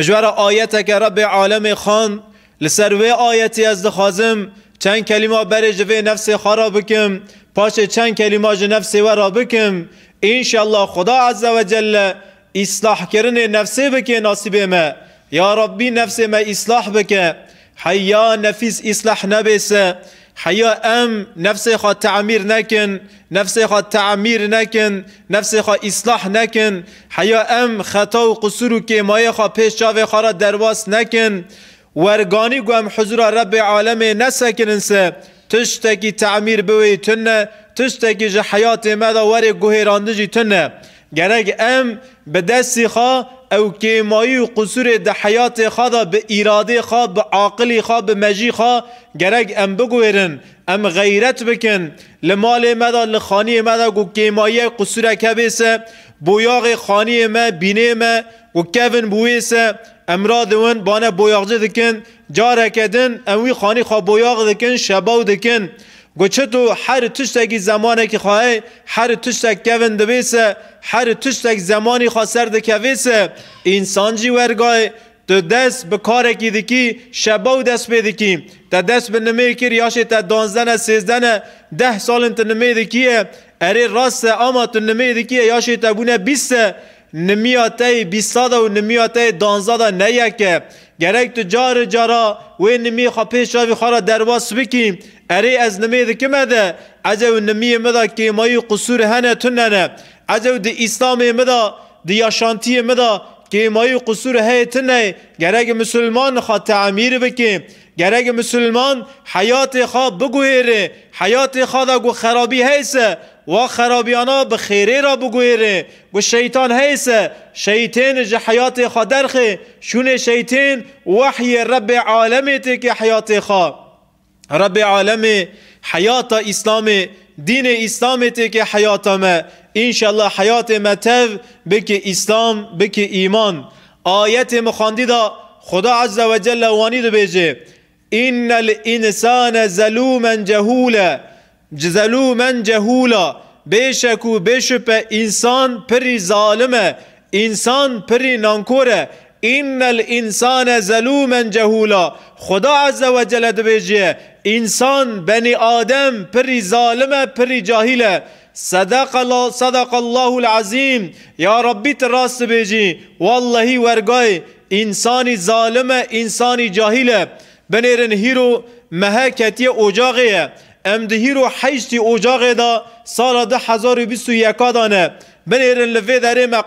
بجوار آیت که رب عالم خان لسر وی آیتی از دخوازم چند کلمه بر جوی نفس خارا بکم پاش چند کلمه جو نفس ورا بکم انشالله خدا عز و جل اصلاح کرن نفس بکی نصیب ما یا ربی نفس ما اصلاح بکه حیا نفیس اصلاح نبیسه حیا ام نفس خواهد تعمیر نکن نفس خواهد تعمیر نکن نفس خوا اصلاح نکن حیا ام خطا و قصور و کمای خوا پیش چاو خود را درواز نکن ورگانی گوم حضور رب عالم نسکنن سه تشتکی تعمیر بوی تنه تشتکی جا حیات مدا وری گوهی تنه گرگ ام به دستی خوا او کیمایی و قصور ده حیات خدا به اراده خدا به عاقلی خدا به مجی خوا گرگ ام بگویرن ام غیرت بکن لمال مدا لخانی مدا گو کیمایی قصور بیسه بویاغ خانی ما بینه ما گو کفن بویسه امراد ون بانه بویاغجه دکن جاره کدن اموی خانی خوا بویاغ دکن شباو دکن گوچه تو هر تشتگی زمانی که خواهی هر تشتک گوین دویسه هر تشتک زمانی سرده دکویسه انسان جی ورگای تو دست به کار کی دکی شبا و دست به تا دست به نمی تا دانزدن سیزدن ده سال انت نمی دکیه اره راست اما تو نمی دکیه یاش تا بونه بیست نمیاته بیستادا و نمیاته دانزادا نیکه گرک تو جار جارا و نمی خواه پیش آوی خواه درواز بکیم اری از نميد از ده عجو نمي مدا مایو قصور نه از او دی اسلام مدا دی یاشانتی مدا مایو قصور هی تنه گرگ مسلمان خواه تعمیر بکی گرگ مسلمان حیات خواه بگویره حیات خواه دا گو خرابی هیسه و خرابیانا به خیره را بگویره گو شیطان هیسه شیطان جه حیات خواه درخه شون شیطان وحی رب عالمیت که حیات خواه رب عالم حیات اسلام دین اسلام تی که ما، انشالله حیات متو بکی اسلام بکی ایمان آیت مخاندی دا خدا عز و جل وانی دو بیجه این الانسان زلوما جهولا جزلوما جهولا بشکو بشپ انسان پری ظالمه انسان پری نانکوره این الانسان ظلوما جهولا خدا عز و جل بیجیه انسان بنی آدم پری ظالمه پری جاهله صدق الله صدق الله العظیم یا ربی راست بیجی والله ورگای انسانی ظالمه انسانی جاهله بنیرن هیرو مهکتی اجاقیه امده هیرو حیشتی اجاقی دا سال ده هزار و بیست و دانه من ایرن لفه داری ما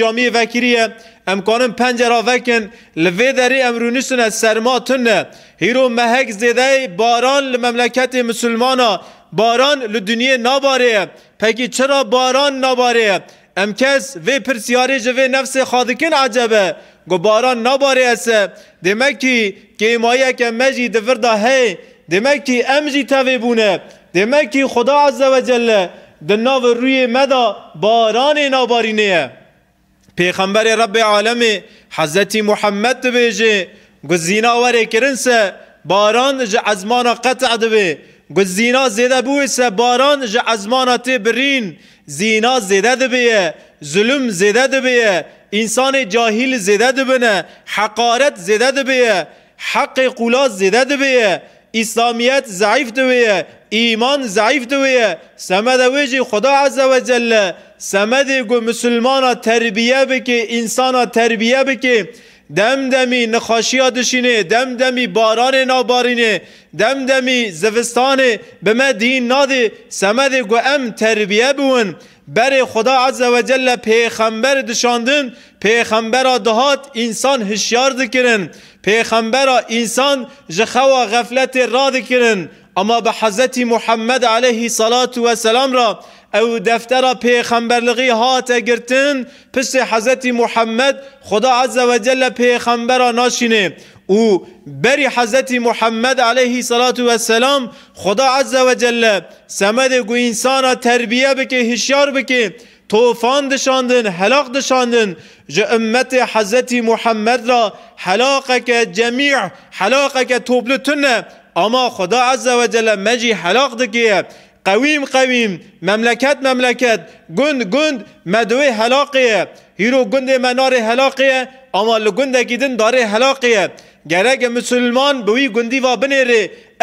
جامعه وکریه امکانم پنجره وکن لفه داری امرونیسون از سرما تنه هیرو مهک زیده باران لمملکت مسلمانا باران لدنیا ناباره پکی چرا باران ناباره امکس وی پرسیاری جوی نفس خادکین عجبه گو باران نباره اسه دمکی که امایه که مجی دورده هی دمکی امجی تاوی بونه دمکی خدا عز و د ناو روی مدا باران نابارینه پیغمبر رب عالم حضرت محمد بیجه گزینا وره کرنسه باران ج ازمان قطع دوی گزینا زیده بویسه باران ج تی برین زینا زیده دویه ظلم زیده دویه انسان جاهل زیده دبنه حقارت زیده دویه حق قولا زیده دویه İslamiyet zayıf diye, iman zayıf diye, semede veci Huda Azze ve Celle, semede gu Müslümana terbiye beki, insana terbiye beki, دمدمی نخاشی دشینه دمدمی باران نابارینه دمدمی زوستان به ما دین ناده سمد گو ام تربیه بون بر خدا عز و جل پیغمبر دشاندن پیغمبر دهات انسان هشیار دکرن پیغمبر انسان جخوا غفلت را دکرن اما به حضرت محمد علیه صلات و سلام را او دفتر لغی ها گرتن پس حضرت محمد خدا عز و جل پیغمبر ناشینه او بری حضرت محمد علیه صلاة و سلام خدا عز و جل سمد گو انسان تربیه بکه هشیار بکه طوفان دشاندن حلاق دشاندن جا امت حضرت محمد را حلاقه که جمیع حلاقه که توبلتنه اما خدا عز و جل مجی حلاق دکیه قویم قویم مملکت مملکت گند گند مدوی حلاقیه هیرو گند منار حلاقیه اما لگند گیدن داره حلاقیه گرگ مسلمان به وی گندی و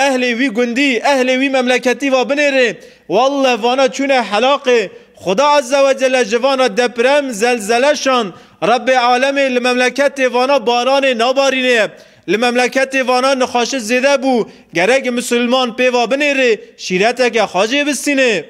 اهل وی گندی اهل وی مملکتی و بنیره والله وانا چونه حلاقه خدا عز و جل جوانا دپرم زلزلشان، رب عالم المملکت وانا باران نابارینه لمملکت وانا نخاشه زده بو گرگ مسلمان پیوا بنیره شیرت اگه خواجه بسینه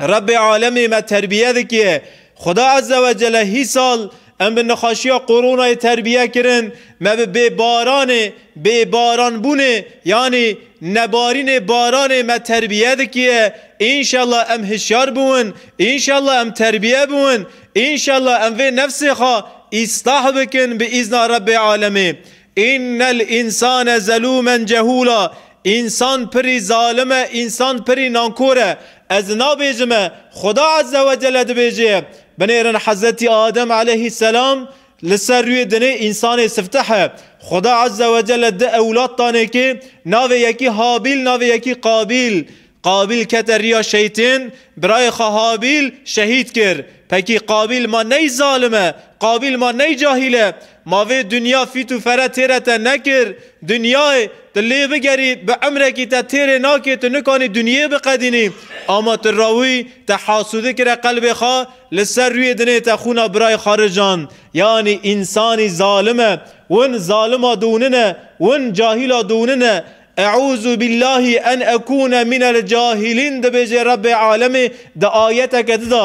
رب عالمی ما تربیه دکیه خدا عز عزوجل هی سال ام به نخاشی قرون تربیه کرن ما به باران به باران بونه یعنی نبارین باران ما تربیه دکیه انشالله ام هشیار بون انشالله ام تربیه بون انشالله ام به نفس خواه اصلاح بکن به اذن رب عالمی ان انسان ظلوما جهولا انسان پری ظالمه انسان پری نانکوره از بیجمه، خدا عز و جل بیجه بنیرن حضرت آدم علیه السلام لسر روی دنه انسان سفتحه خدا عز و جل ده اولاد تانه که ناوی یکی حابیل ناوی یکی قابیل قابل کت ریا شیطین برای خهابیل شهید کرد پکی قابل ما نی ظالمه قابل ما نی جاهله ماوی دنیا فی تو فره تیره تا نکر دنیای تلی بگری به عمره کی تا تیره ناکی تو نکانی دنیا بقدینی اما راوی تا حاسوده کره قلب خا لسر روی دنه تا خونا برای خارجان یعنی انسانی ظالمه ون ظالم دوننه ون جاهل دوننه أعوذ بالله أن أكون من الجاهلين ده بجي رب عالمي ده آيتك ده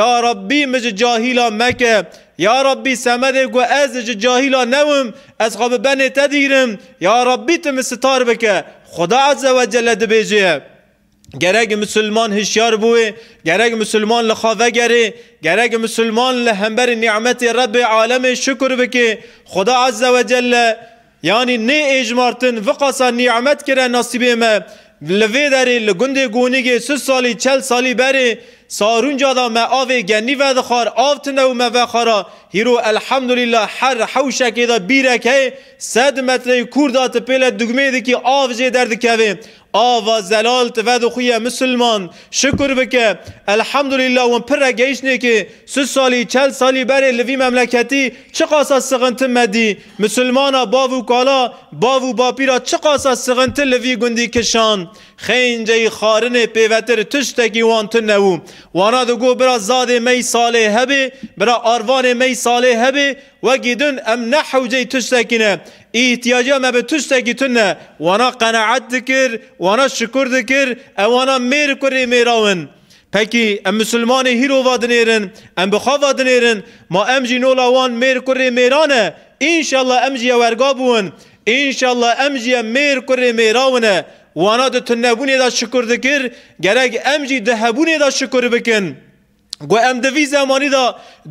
يا ربي مج جاهلا مكة يا ربي سمدك وأزج جاهلا نوم أسخب بني تديرم يا ربي تمستار بك خدا عز وجل ده بجي گرگ مسلمان هشیار بوه گرگ مسلمان لخواه گره گرگ مسلمان لهمبر نعمت رب عالم شکر بکه خدا عز و جل Yani ne ecmartin vıkasa nimet kere nasibime. Lvê derê li gundê gonîgê sali, salî çel salî berê سارونجا ما آوی گنی ود خار آفت و ما و خارا هیرو الحمدلله هر که دا بیرکه صد متر کوردات پیل دگمه دی که آو جه درد که آوا زلال تفد خوی مسلمان شکر بکه الحمدلله و پر گیش نه که سالی چل سالی بر لوی مملکتی چه قاسا سغنت مدی مسلمان باو کالا باو را چه قاسا سغنت لوی گندی کشان خینجه خارن پیوتر تشتگی وانت نو وانا دو گو برا زاده می صالحه بی برا آروانه می صالحه بی وگی دون ام نه حوجه توسته کنه ای به توسته کنه وانا قناعت دکر وانا شکر دکر ام وانا میرکره میراون پکی ام مسلمانه هیرو وادنیرن ام بخوا ما امجی نولا وان میرکره میرانه اینشالله امجی یه ورگا بودن İnşallah emciye mir kurre miravne wana de tunnebune da şükür dikir gerek emci dehebune شکر بکن bikin گو ام زمانی دا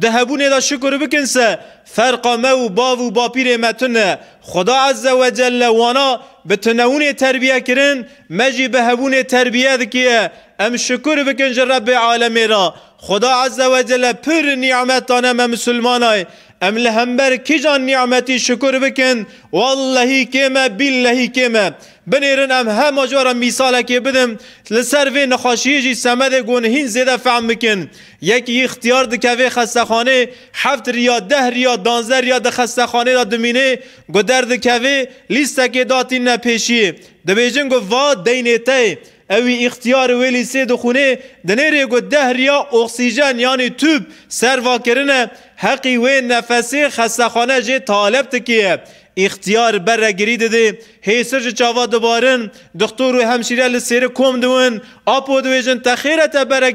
ده دا شکر بکن سه فرقا مو باو با پیره متونه خدا عز و جل وانا به تنوونه تربیه کرن مجی به هبونه تربیه دکیه ام شکر بکن جرب عالمی را خدا عز و جل پر نعمتانه مسلمانای ام لهم کی جان نعمتی شکر بکن والله کم بالله کیمه بنیرن ام هم اجوارا مثال که بدم لسر وی نخاشی جی سمد گونهین زیده فهم بکن یکی اختیار وی خستخانه هفت ریا ده ریا دانزه ریا ده خستخانه دا دمینه گو درد کوی لیسته که داتی نپیشی دبیجن گو وا دینه تی اوی اختیار ویلی سی دخونه دنیره گو ده ریا اکسیژن یعنی توب سر واکرنه حقی وی نفسی خستخانه جی طالب تکیه اختیار بر را ده هی هیسر جی چاوا دختور و همشیره لسیر کم دوون اپو دویجن جن تخیره تا بر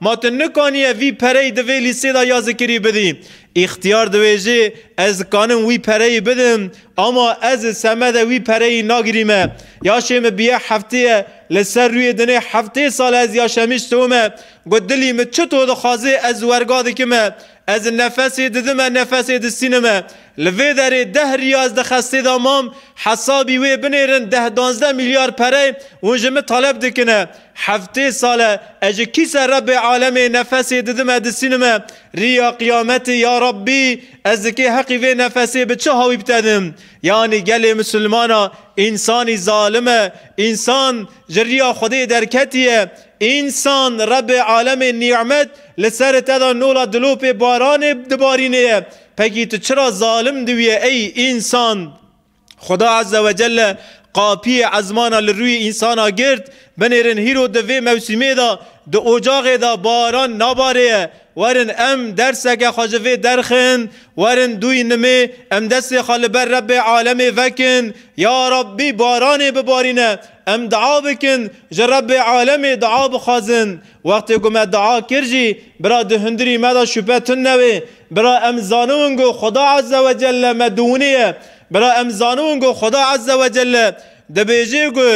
ما تن نکانیه وی پره دوی وی دا یاز کری بدی اختیار دوی از کانم وی پره بدم اما از سمه وی پره ناگریمه یا بیه هفته لسر روی دنه هفته سال از یا شمیش تومه گو دلی من چطور از ورگادی که از نفسی ددمه نفسی دستینمه لوی داره ده ریاض ده خسته دامام حسابی وی بنیرن ده دانزده میلیار پره می طلب دکنه هفته ساله اجه کیس رب عالم نفسی ددم ادسینم ریا قیامت یا ربی از که حقی وی نفسی به چه هاوی بتدم یعنی گل مسلمانا انسانی ظالمه انسان جریا خدای درکتیه انسان رب عالم نعمت لسر تدا نولا دلوپ باران دبارینه پگی تو چرا ظالم دوی ای انسان خدا عز و جل قاپی عزمانا لروی انسانا گرد بنیرن هیرو دوی موسیمه دا دو اوجاغ دا باران نباره ورن ام درسك خجفي درخن ورن دوي نمي ام دستي خلبر رب عالمي فكن يا ربي باراني ببارينا ام دعا بكن جرب عالمي دعا بخازن وقت قم دعا كرجي برا دهندري مدى شبهتن نوي برا ام زانونگو خدا عز وجل مدونيه برا ام زانونگو خدا عز وجل دبيجيگو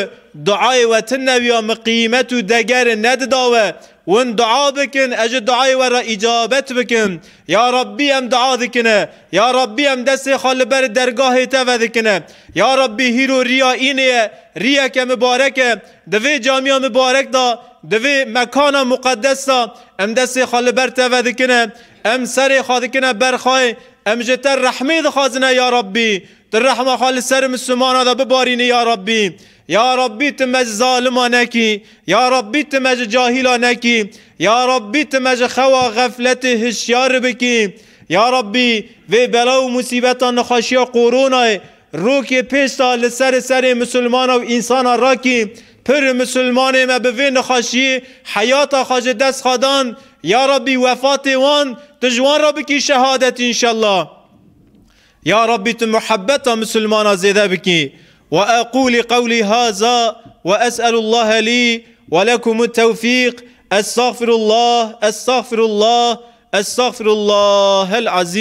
دعای وطن نویا مقیمت و دگر ندداوه ان دعا بکن اج دعای ورا اجابت بکن یا ربی ام دعا دکنه یا ربی ام دست خال بر درگاه تا دکنه یا ربی هیرو ریا اینه ریا که مبارکه دوی جامعه مبارک دا دوی مکان مقدس دا ام دست خال بر تا دکنه ام سر خادکنه برخواه ام جتر رحمی دخوازنه یا ربی در رحمه خال سر مسلمان دا ببارینه یا ربی يا ربي تمج ظالما کی يا ربي تمج جاهلانه کی يا ربي تمج خوا غفلت هشیار بکی يا ربي و بلا و مصیبت نخاشی قرونا رو که پیش لسر سر مسلمان و انسان را پر مسلمان ما به وی حياتا حیات خاج دست خادان يا ربي وفاتي وان دجوان را بکی ان شاء الله يا ربي تمحبتا مسلمان زیده بكي واقول قولي هذا واسال الله لي ولكم التوفيق استغفر الله استغفر الله استغفر الله العظيم